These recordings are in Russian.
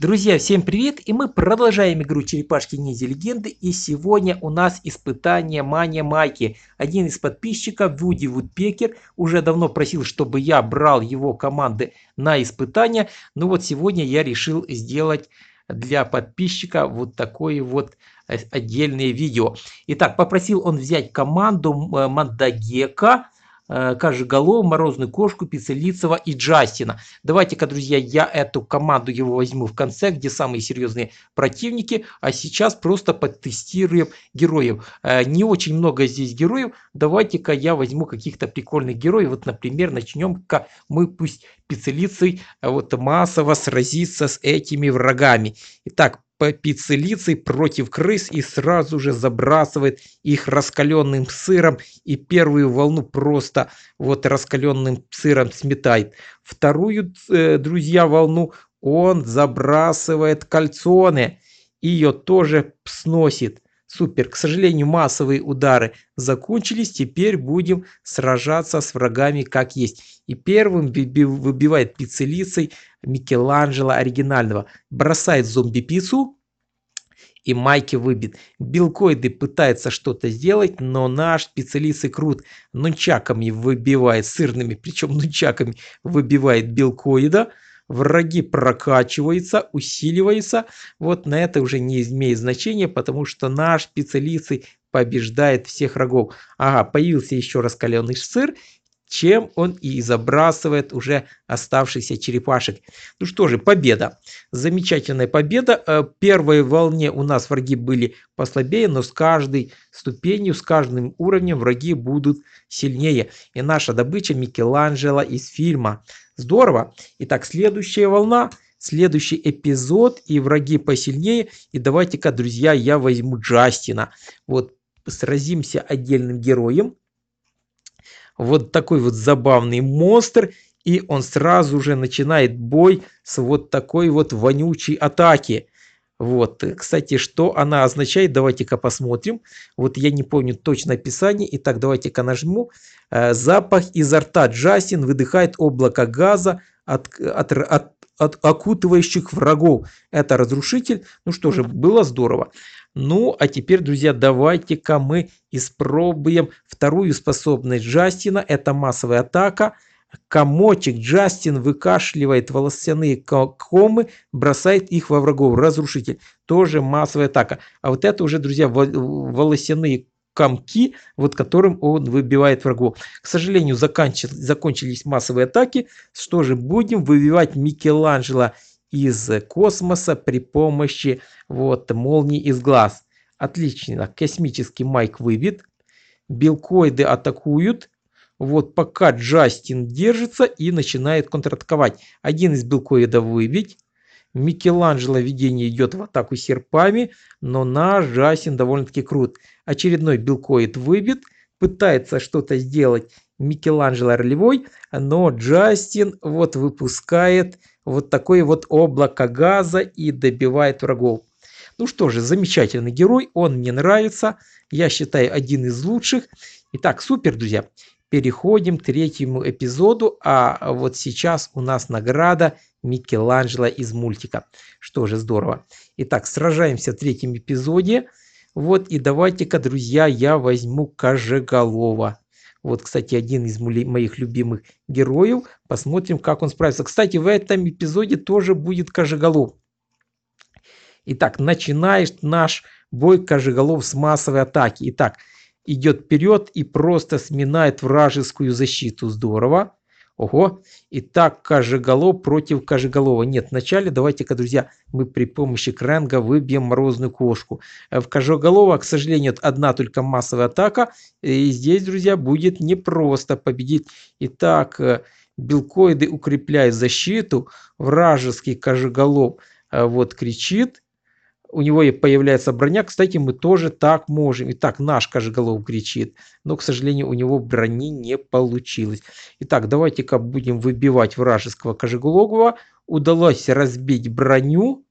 Друзья, всем привет! И мы продолжаем игру Черепашки Ниндзя Легенды. И сегодня у нас испытание Мания Майки. Один из подписчиков, Вуди Вудпекер, уже давно просил, чтобы я брал его команды на испытание. но ну вот сегодня я решил сделать для подписчика вот такое вот э, отдельное видео. Итак, попросил он взять команду э, Мандагека. Э, Кажиголова, Морозную Кошку, Пиццелицева и Джастина. Давайте-ка, друзья, я эту команду его возьму в конце, где самые серьезные противники, а сейчас просто потестируем героев. Э, не очень много здесь героев, давайте-ка я возьму каких-то прикольных героев. Вот, например, начнем-ка мы пусть Пиццелицей вот массово сразиться с этими врагами. Итак, папицелицей против крыс и сразу же забрасывает их раскаленным сыром и первую волну просто вот раскаленным сыром сметает. Вторую, э, друзья, волну он забрасывает кальцоны, ее тоже сносит. Супер. К сожалению, массовые удары закончились. Теперь будем сражаться с врагами как есть. И первым выбивает пиццелицей Микеланджело оригинального. Бросает зомби-пиццу. И Майки выбит. Белкоиды пытается что-то сделать, но наш специалист крут нунчаками выбивает, сырными, причем нунчаками выбивает белкоида враги прокачиваются, усиливаются. Вот на это уже не имеет значения, потому что наш специалист побеждает всех врагов. Ага, появился еще раскаленный сыр, чем он и забрасывает уже оставшихся черепашек. Ну что же, победа. Замечательная победа. В э, первой волне у нас враги были послабее, но с каждой ступенью, с каждым уровнем враги будут сильнее. И наша добыча Микеланджело из фильма Здорово. Итак, следующая волна, следующий эпизод и враги посильнее. И давайте-ка, друзья, я возьму Джастина. Вот, сразимся отдельным героем. Вот такой вот забавный монстр. И он сразу же начинает бой с вот такой вот вонючей атаки. Вот, кстати, что она означает, давайте-ка посмотрим. Вот я не помню точно описание. Итак, давайте-ка нажму. Э, запах изо рта Джастин выдыхает облако газа от, от, от, от окутывающих врагов. Это разрушитель. Ну что же, было здорово. Ну, а теперь, друзья, давайте-ка мы испробуем вторую способность Джастина. Это массовая атака. Комочек Джастин выкашливает волосяные комы, бросает их во врагов. Разрушитель. Тоже массовая атака. А вот это уже, друзья, волосяные комки, вот которым он выбивает врагов. К сожалению, заканчив, закончились массовые атаки. Что же, будем выбивать Микеланджело из космоса при помощи вот молнии из глаз. Отлично, космический майк выбит. Белкоиды атакуют. Вот пока Джастин держится и начинает контратаковать. Один из Белкоида выбить. Микеланджело видение идет в атаку серпами, но наш Джастин довольно-таки крут. Очередной Белкоид выбит, пытается что-то сделать Микеланджело ролевой, но Джастин вот выпускает вот такое вот облако газа и добивает врагов. Ну что же, замечательный герой, он мне нравится, я считаю один из лучших. Итак, супер, друзья переходим к третьему эпизоду, а вот сейчас у нас награда Микеланджело из мультика, что же здорово. Итак, сражаемся в третьем эпизоде. Вот и давайте-ка, друзья, я возьму Кожеголова. Вот, кстати, один из моих любимых героев. Посмотрим, как он справится. Кстати, в этом эпизоде тоже будет Кожеголов. Итак, начинаешь наш бой Кожеголов с массовой атаки. Итак, идет вперед и просто сминает вражескую защиту. Здорово. Ого. Итак, Кожеголов против Кожеголова. Нет, вначале давайте-ка, друзья, мы при помощи Кренга выбьем морозную кошку. Э, в Кожеголова, к сожалению, одна только массовая атака. И здесь, друзья, будет непросто победить. Итак, э, белкоиды укрепляют защиту. Вражеский Кожеголов э, вот кричит у него и появляется броня. Кстати, мы тоже так можем. И так наш Кожеголов кричит. Но, к сожалению, у него брони не получилось. Итак, давайте-ка будем выбивать вражеского Кожеголова. Удалось разбить броню.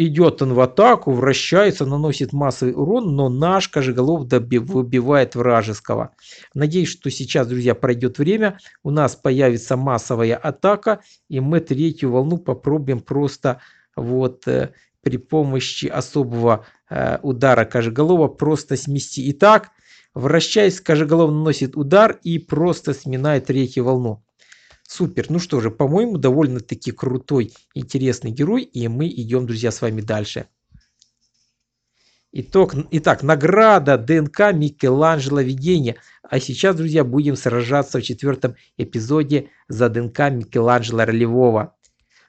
Идет он в атаку, вращается, наносит массовый урон, но наш Кожеголов выбивает вражеского. Надеюсь, что сейчас, друзья, пройдет время, у нас появится массовая атака, и мы третью волну попробуем просто вот э, при помощи особого э, удара Кожеголова просто смести. И так, вращаясь, Кожеголов наносит удар и просто сминает третью волну. Супер. Ну что же, по-моему, довольно-таки крутой, интересный герой. И мы идем, друзья, с вами дальше. Итог, итак, награда ДНК Микеланджело Видения. А сейчас, друзья, будем сражаться в четвертом эпизоде за ДНК Микеланджело Ролевого.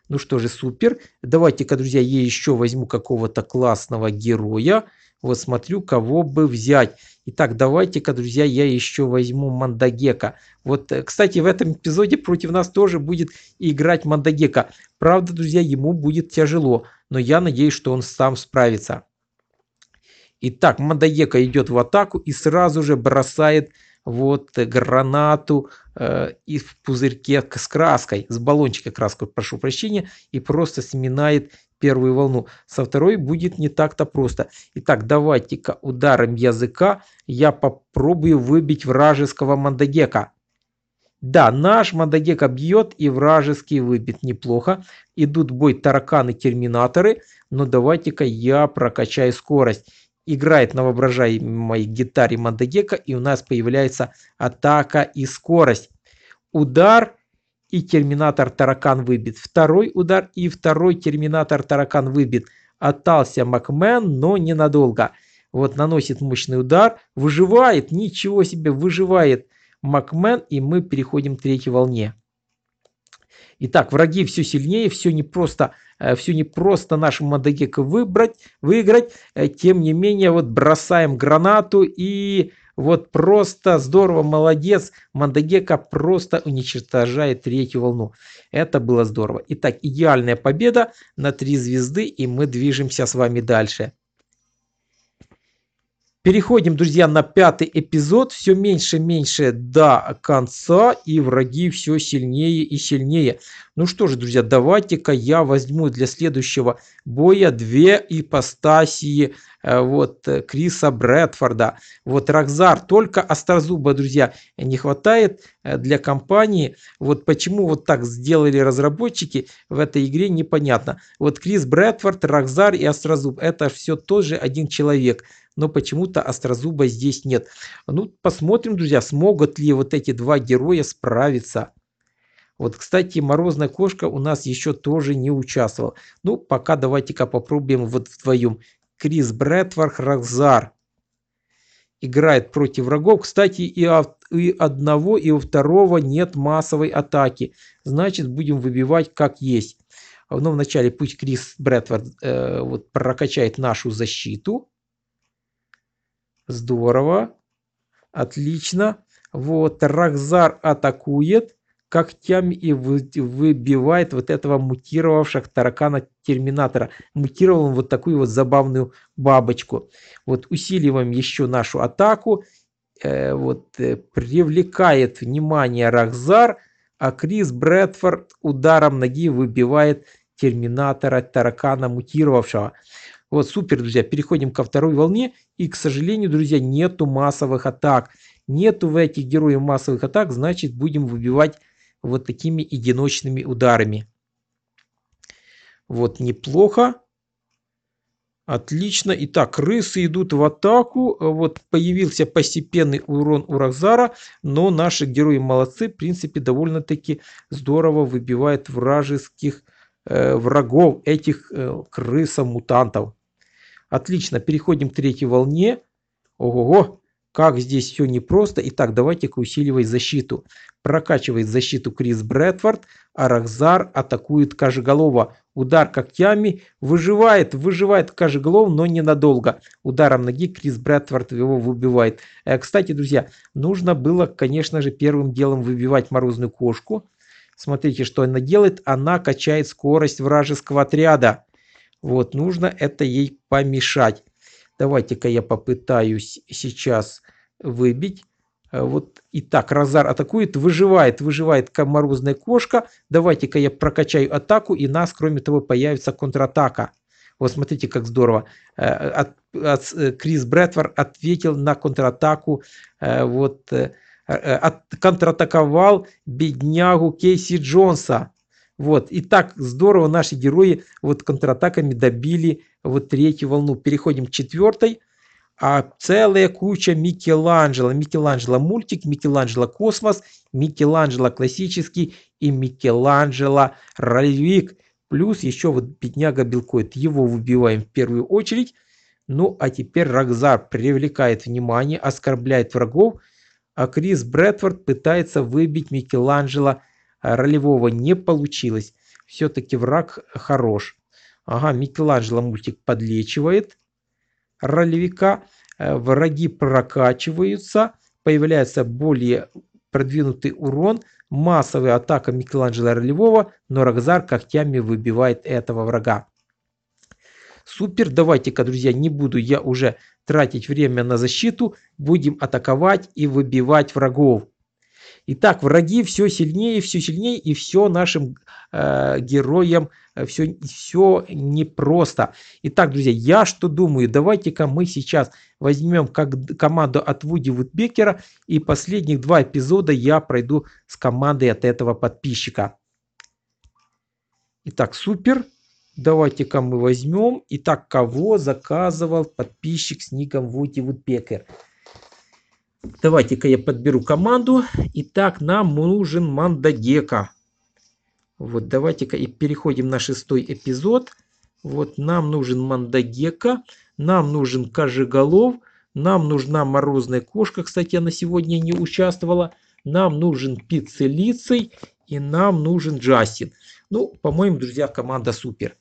Ну что же, супер. Давайте-ка, друзья, я еще возьму какого-то классного героя. Вот смотрю, кого бы взять. Итак, давайте-ка, друзья, я еще возьму Мандагека. Вот, э, кстати, в этом эпизоде против нас тоже будет играть Мандагека. Правда, друзья, ему будет тяжело, но я надеюсь, что он сам справится. Итак, Мандагека идет в атаку и сразу же бросает вот э, гранату э, и в пузырьке с краской, с баллончика краску, прошу прощения, и просто сминает первую волну. Со второй будет не так-то просто. Итак, давайте-ка ударом языка я попробую выбить вражеского мандагека. Да, наш мандагека бьет и вражеский выбит неплохо. Идут бой тараканы-терминаторы, но давайте-ка я прокачаю скорость играет на воображаемой гитаре Мадагека, и у нас появляется атака и скорость. Удар и терминатор таракан выбит. Второй удар и второй терминатор таракан выбит. Оттался Макмен, но ненадолго. Вот наносит мощный удар, выживает, ничего себе, выживает Макмен, и мы переходим к третьей волне. Итак, враги все сильнее, все не просто, э, все не просто нашим Мадагека выбрать, выиграть. Э, тем не менее, вот бросаем гранату и вот просто здорово, молодец. Мандагека просто уничтожает третью волну. Это было здорово. Итак, идеальная победа на три звезды, и мы движемся с вами дальше. Переходим, друзья, на пятый эпизод. Все меньше и меньше до конца, и враги все сильнее и сильнее. Ну что же, друзья, давайте-ка я возьму для следующего боя две ипостасии Э, вот э, Криса Брэдфорда, вот Рокзар, только Острозуба, друзья, не хватает э, для компании. Вот почему вот так сделали разработчики в этой игре, непонятно. Вот Крис Брэдфорд, Рокзар и Острозуб, это все тоже один человек но почему-то Острозуба здесь нет. Ну, посмотрим, друзья, смогут ли вот эти два героя справиться. Вот, кстати, Морозная кошка у нас еще тоже не участвовал. Ну, пока давайте-ка попробуем вот вдвоем. Крис Брэдфорд Рахзар играет против врагов. Кстати, и одного, и у второго нет массовой атаки. Значит, будем выбивать как есть. Но вначале пусть Крис Брэдфорд э, вот, прокачает нашу защиту. Здорово. Отлично. Вот, Рахзар атакует когтями и выбивает вот этого мутировавших таракана терминатора. Мутировал он вот такую вот забавную бабочку. Вот усиливаем еще нашу атаку. Э, вот э, привлекает внимание Рахзар, а Крис Брэдфорд ударом ноги выбивает терминатора таракана мутировавшего. Вот супер, друзья, переходим ко второй волне. И, к сожалению, друзья, нету массовых атак. Нету в этих героев массовых атак, значит будем выбивать вот такими одиночными ударами. Вот неплохо. Отлично. Итак, крысы идут в атаку. Вот появился постепенный урон у Рокзара, но наши герои молодцы. В принципе, довольно-таки здорово выбивает вражеских э, врагов, этих э, крысов-мутантов. Отлично, переходим к третьей волне. Ого-го, как здесь все непросто. Итак, давайте-ка усиливать защиту. Прокачивает защиту Крис Брэдфорд. Арахзар атакует Кожеголова. Удар когтями. Выживает, выживает Кожеголов, но ненадолго. Ударом ноги Крис Брэдфорд его выбивает. Э, кстати, друзья, нужно было, конечно же, первым делом выбивать морозную кошку. Смотрите, что она делает. Она качает скорость вражеского отряда. Вот, нужно это ей помешать. Давайте-ка я попытаюсь сейчас выбить. Э, вот и так Розар атакует, выживает, выживает морозная кошка. Давайте-ка я прокачаю атаку, и нас, кроме того, появится контратака. Вот смотрите, как здорово. Э, от, от, э, Крис Брэдфорд ответил на контратаку. Вот от, контратаковал беднягу Кейси Джонса. Вот. И так здорово наши герои вот контратаками добили вот третью волну, переходим к четвертой, а целая куча Микеланджело. Микеланджело мультик, Микеланджело космос, Микеланджело классический и Микеланджело ролевик. Плюс еще вот бедняга Белкоид. Его выбиваем в первую очередь. Ну а теперь Рокзар привлекает внимание, оскорбляет врагов. А Крис Брэдфорд пытается выбить Микеланджело ролевого. Не получилось. Все-таки враг хорош. Ага, Микеланджело мультик подлечивает ролевика, э, враги прокачиваются, появляется более продвинутый урон, массовая атака Микеланджело ролевого, но Рокзар когтями выбивает этого врага. Супер, давайте-ка, друзья, не буду я уже тратить время на защиту, будем атаковать и выбивать врагов. И так враги все сильнее, все сильнее, и все нашим э, героям все, э, все непросто. Итак, друзья, я что думаю, давайте-ка мы сейчас возьмем как команду от Вуди Вудбекера, и последних два эпизода я пройду с командой от этого подписчика. Итак, супер. Давайте-ка мы возьмем. Итак, кого заказывал подписчик с ником Вуди Вудбекер? Давайте-ка я подберу команду. Итак, нам нужен мандагека. Вот давайте-ка и переходим на шестой эпизод. Вот нам нужен мандагека, нам нужен кожеголов, нам нужна морозная кошка, кстати, она сегодня не участвовала. Нам нужен пиццелицей и нам нужен Джастин. Ну, по-моему, друзья, команда супер.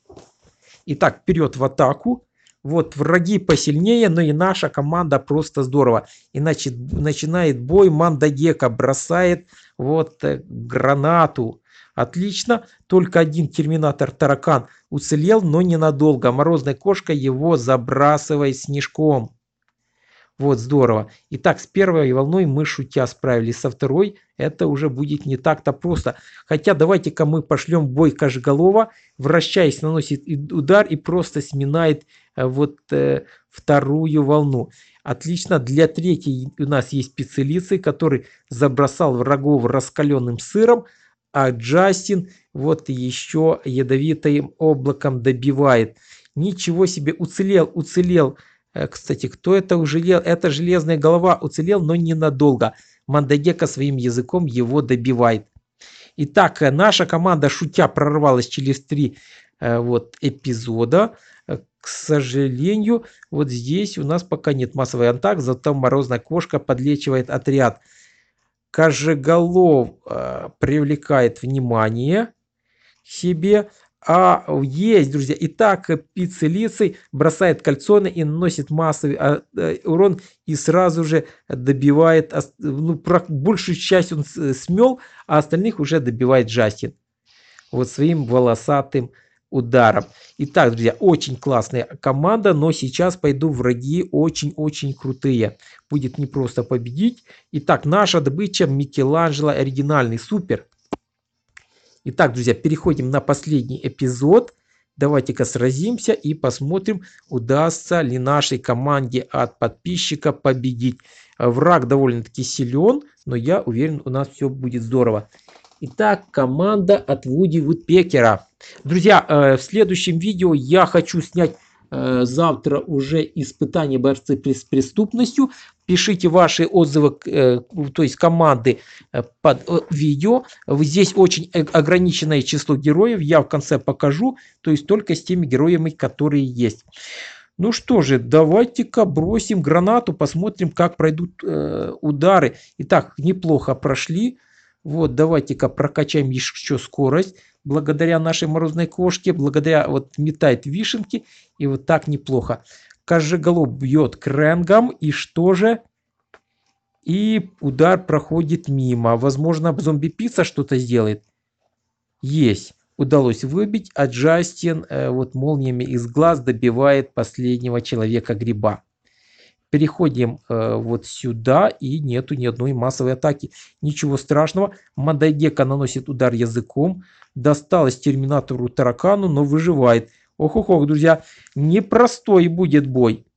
Итак, вперед в атаку. Вот враги посильнее, но и наша команда просто здорово. И значит, начинает бой, Мандагека бросает вот э, гранату. Отлично, только один терминатор-таракан уцелел, но ненадолго. Морозная кошка его забрасывает снежком. Вот, здорово. Итак, с первой волной мы шутя справились, со второй это уже будет не так-то просто. Хотя давайте-ка мы пошлем бой Кашголова, вращаясь, наносит удар и просто сминает э, вот э, вторую волну. Отлично, для третьей у нас есть специалисты, который забросал врагов раскаленным сыром, а Джастин вот еще ядовитым облаком добивает. Ничего себе, уцелел, уцелел Э, кстати, кто это ужалел? Это железная голова уцелел, но ненадолго. Мандагека своим языком его добивает. Итак, э, наша команда, шутя, прорвалась через три э, вот, эпизода. К сожалению, вот здесь у нас пока нет массовой антак. зато морозная кошка подлечивает отряд. Кожеголов э, привлекает внимание к себе. А есть, друзья. Итак, э, пиццелицей бросает кольцоны и наносит массовый а, э, урон и сразу же добивает, ну, большую часть он э, смел, а остальных уже добивает Джастин. Вот своим волосатым ударом. Итак, друзья, очень классная команда, но сейчас пойду враги очень-очень крутые. Будет непросто победить. Итак, наша добыча Микеланджело оригинальный супер. Итак, друзья, переходим на последний эпизод. Давайте-ка сразимся и посмотрим, удастся ли нашей команде от подписчика победить. Враг довольно-таки силен, но я уверен, у нас все будет здорово. Итак, команда от Вуди Вудпекера. Друзья, э, в следующем видео я хочу снять Э, завтра уже испытание борцы с преступностью. Пишите ваши отзывы, э, то есть команды э, под видео. Здесь очень ограниченное число героев. Я в конце покажу, то есть только с теми героями, которые есть. Ну что же, давайте-ка бросим гранату, посмотрим, как пройдут удары. Итак, неплохо прошли. Вот, давайте-ка прокачаем еще скорость благодаря нашей морозной кошке, благодаря вот метает вишенки. И вот так неплохо. Кожеголов бьет крэнгом. И что же? И удар проходит мимо. Возможно, зомби-пицца что-то сделает. Есть. Удалось выбить, а Джастин э, вот молниями из глаз добивает последнего человека гриба. Переходим э, вот сюда и нету ни одной массовой атаки. Ничего страшного. Мадайгека наносит удар языком. Досталось терминатору таракану, но выживает. Ох-ох-ох, друзья, непростой будет бой.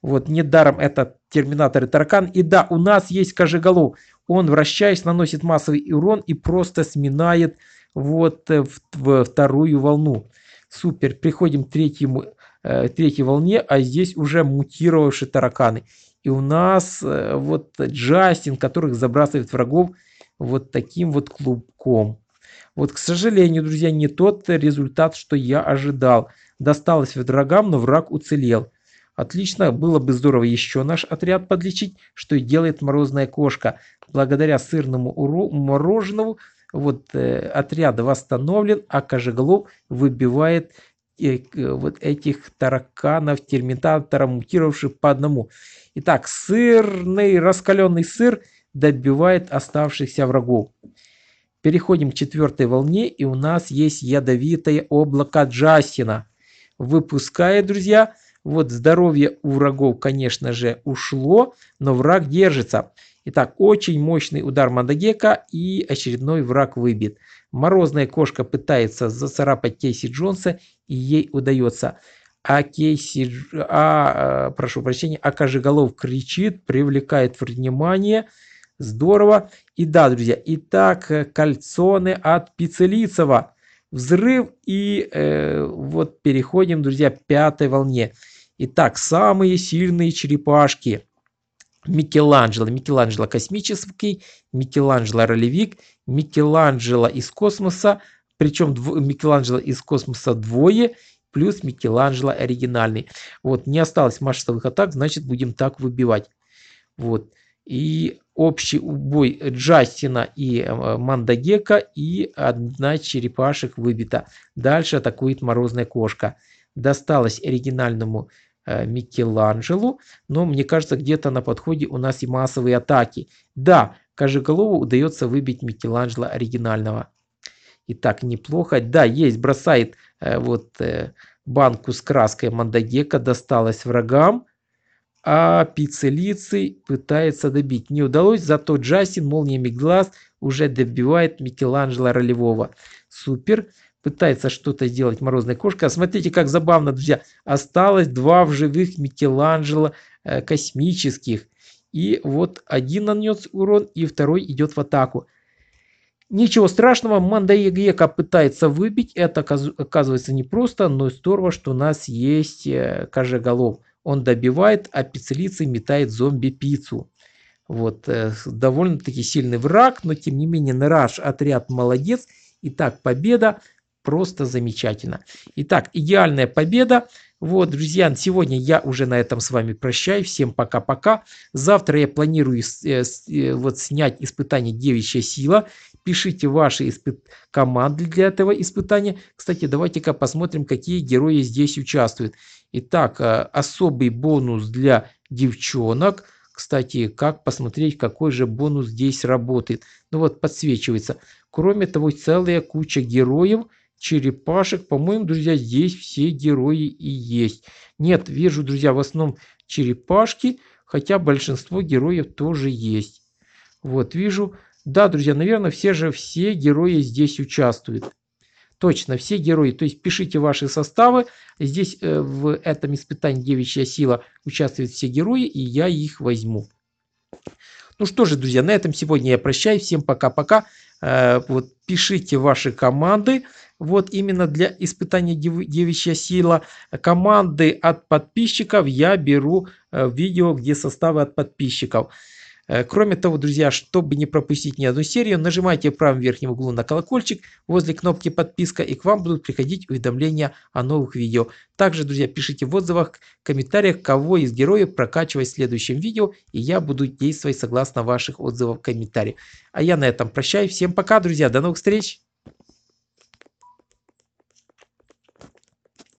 Вот недаром этот терминатор и таракан. И да, у нас есть Кожеголов. Он, вращаясь, наносит массовый урон и просто сминает вот э, в, в вторую волну. Супер. Приходим к третьему э, третьей волне, а здесь уже мутировавшие тараканы. И у нас э, вот Джастин, которых забрасывает врагов вот таким вот клубком. Вот, к сожалению, друзья, не тот результат, что я ожидал. Досталось врагам, но враг уцелел. Отлично, было бы здорово еще наш отряд подлечить, что и делает морозная кошка. Благодаря сырному мороженому вот э, отряд восстановлен, а Кожеголов выбивает Э, вот этих тараканов, терминатора, мутировавших по одному. Итак, сырный, раскаленный сыр добивает оставшихся врагов. Переходим к четвертой волне, и у нас есть ядовитое облако Джасина. Выпуская, друзья, вот здоровье у врагов, конечно же, ушло, но враг держится. Итак, очень мощный удар Мадагека и очередной враг выбит. Морозная кошка пытается зацарапать Кейси Джонса и ей удается. А Кейси, э, а, прошу прощения, а Кожеголов кричит, привлекает внимание. Здорово. И да, друзья, итак, э, кольцоны от Пицелицева. Взрыв и э, вот переходим, друзья, к пятой волне. Итак, самые сильные черепашки. Микеланджело. Микеланджело космический, Микеланджело ролевик, Микеланджело из космоса, причем дв... Микеланджело из космоса двое, плюс Микеланджело оригинальный. Вот, не осталось массовых атак, значит будем так выбивать. Вот. И общий убой Джастина и э, Мандагека и одна черепашек выбита. Дальше атакует Морозная Кошка. Досталось оригинальному э, Микеланджелу, но мне кажется, где-то на подходе у нас и массовые атаки. Да, Кожеголову удается выбить Микеланджело оригинального и так неплохо. Да, есть, бросает э, вот э, банку с краской Мандагека, досталась врагам. А пиццелицы пытается добить. Не удалось, зато Джастин молниями глаз уже добивает Микеланджело Ролевого. Супер. Пытается что-то сделать морозная кошка. Смотрите, как забавно, друзья. Осталось два в живых Микеланджело э, космических. И вот один нанес урон, и второй идет в атаку. Ничего страшного, Мандаегека пытается выбить. Это оказывается непросто, но и здорово, что у нас есть э, Кожеголов. Он добивает, а пиццелицей метает зомби-пиццу. Вот, э, довольно-таки сильный враг, но тем не менее Нераш отряд молодец. Итак, победа просто замечательно. Итак, идеальная победа. Вот, друзья, сегодня я уже на этом с вами прощаюсь. Всем пока-пока. Завтра я планирую э, вот снять испытание «Девичья сила». Пишите ваши испы... команды для этого испытания. Кстати, давайте-ка посмотрим, какие герои здесь участвуют. Итак, э, особый бонус для девчонок. Кстати, как посмотреть, какой же бонус здесь работает. Ну вот, подсвечивается. Кроме того, целая куча героев, черепашек. По-моему, друзья, здесь все герои и есть. Нет, вижу, друзья, в основном черепашки, хотя большинство героев тоже есть. Вот, вижу да, друзья, наверное, все же все герои здесь участвуют. Точно, все герои. То есть пишите ваши составы. Здесь э, в этом испытании девичья сила участвуют все герои, и я их возьму. Ну что же, друзья, на этом сегодня я прощаюсь. Всем пока-пока. Э, вот пишите ваши команды. Вот именно для испытания дев, девичья сила. Команды от подписчиков я беру э, видео, где составы от подписчиков. Э, кроме того, друзья, чтобы не пропустить ни одну серию, нажимайте в правом верхнем углу на колокольчик возле кнопки подписка и к вам будут приходить уведомления о новых видео. Также, друзья, пишите в отзывах, комментариях, кого из героев прокачивать в следующем видео и я буду действовать согласно ваших отзывов, комментариев. А я на этом прощаюсь. Всем пока, друзья. До новых встреч!